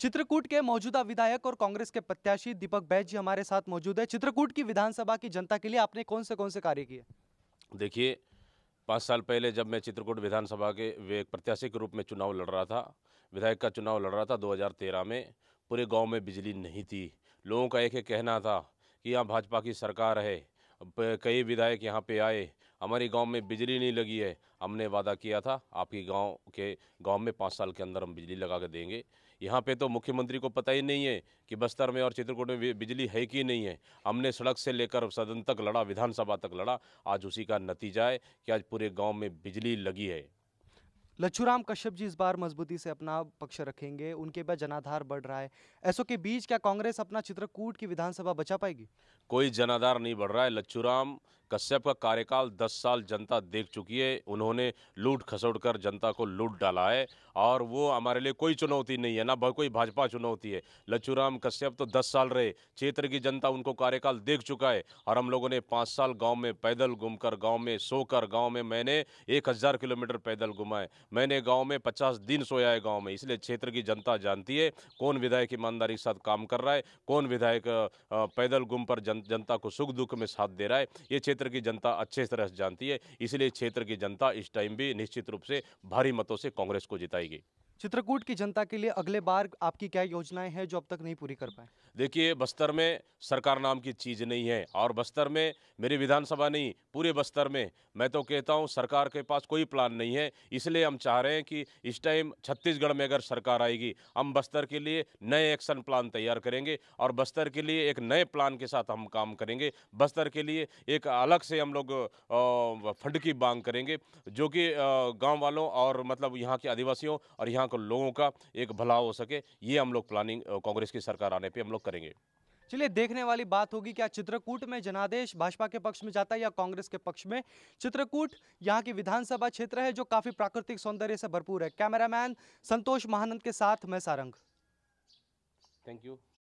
चित्रकूट के मौजूदा विधायक और कांग्रेस के प्रत्याशी दीपक बैज जी हमारे साथ मौजूद है चित्रकूट की विधानसभा की जनता के लिए आपने कौन से कौन से कार्य किए देखिए पाँच साल पहले जब मैं चित्रकूट विधानसभा के एक प्रत्याशी के रूप में चुनाव लड़ रहा था विधायक का चुनाव लड़ रहा था 2013 में पूरे गांव में बिजली नहीं थी लोगों का एक कहना था कि यहाँ भाजपा की सरकार है कई विधायक यहाँ पे आए हमारे गांव में बिजली नहीं लगी है हमने वादा किया था आपके गांव के गांव में पाँच साल के अंदर हम बिजली लगा के देंगे यहाँ पे तो मुख्यमंत्री को पता ही नहीं है कि बस्तर में और चित्रकूट में बिजली है कि नहीं है हमने सड़क से लेकर सदन तक लड़ा विधानसभा तक लड़ा आज उसी का नतीजा है कि आज पूरे गाँव में बिजली लगी है लच्छूराम कश्यप जी इस बार मजबूती से अपना पक्ष रखेंगे उनके बाद जनाधार बढ़ रहा है ऐसो के बीच क्या कांग्रेस अपना चित्रकूट की विधानसभा बचा पाएगी कोई जनाधार नहीं बढ़ रहा है लच्छूराम कश्यप का कार्यकाल 10 साल जनता देख चुकी है उन्होंने लूट खसोट कर जनता को लूट डाला है और वो हमारे लिए कोई चुनौती नहीं है ना कोई भाजपा चुनौती है लच्छूराम कश्यप तो 10 साल रहे क्षेत्र की जनता उनको कार्यकाल देख चुका है और हम लोगों ने पाँच साल गाँव में पैदल घूमकर गाँव में सोकर गाँव में मैंने एक किलोमीटर पैदल घुमाए मैंने गाँव में पचास दिन सोया है गाँव में इसलिए क्षेत्र की जनता जानती है कौन विधायक ईमानदारी के साथ काम कर रहा है कौन विधायक पैदल घूम पर जन, जनता को सुख दुख में साथ दे रहा है ये क्षेत्र क्षेत्र की जनता अच्छे तरह से जानती है इसलिए क्षेत्र की जनता इस टाइम भी निश्चित रूप से भारी मतों से कांग्रेस को जिताएगी चित्रकूट की जनता के लिए अगले बार आपकी क्या योजनाएं हैं जो अब तक नहीं पूरी कर पाए देखिए बस्तर में सरकार नाम की चीज़ नहीं है और बस्तर में मेरी विधानसभा नहीं पूरे बस्तर में मैं तो कहता हूं सरकार के पास कोई प्लान नहीं है इसलिए हम चाह रहे हैं कि इस टाइम छत्तीसगढ़ में अगर सरकार आएगी हम बस्तर के लिए नए एक्शन प्लान तैयार करेंगे और बस्तर के लिए एक नए प्लान के साथ हम काम करेंगे बस्तर के लिए एक अलग से हम लोग फंड की मांग करेंगे जो कि गाँव वालों और मतलब यहाँ के आदिवासियों और यहाँ यहाँ के लोगों का एक भला हो सके ये हम लोग प्लानिंग कांग्रेस की सरकार आने पर हम लोग करेंगे चलिए देखने वाली बात होगी क्या चित्रकूट में जनादेश भाजपा के पक्ष में जाता है या कांग्रेस के पक्ष में चित्रकूट यहाँ की विधानसभा क्षेत्र है जो काफी प्राकृतिक सौंदर्य से भरपूर है कैमरामैन संतोष महानंद के साथ मैं सारंग थैंक यू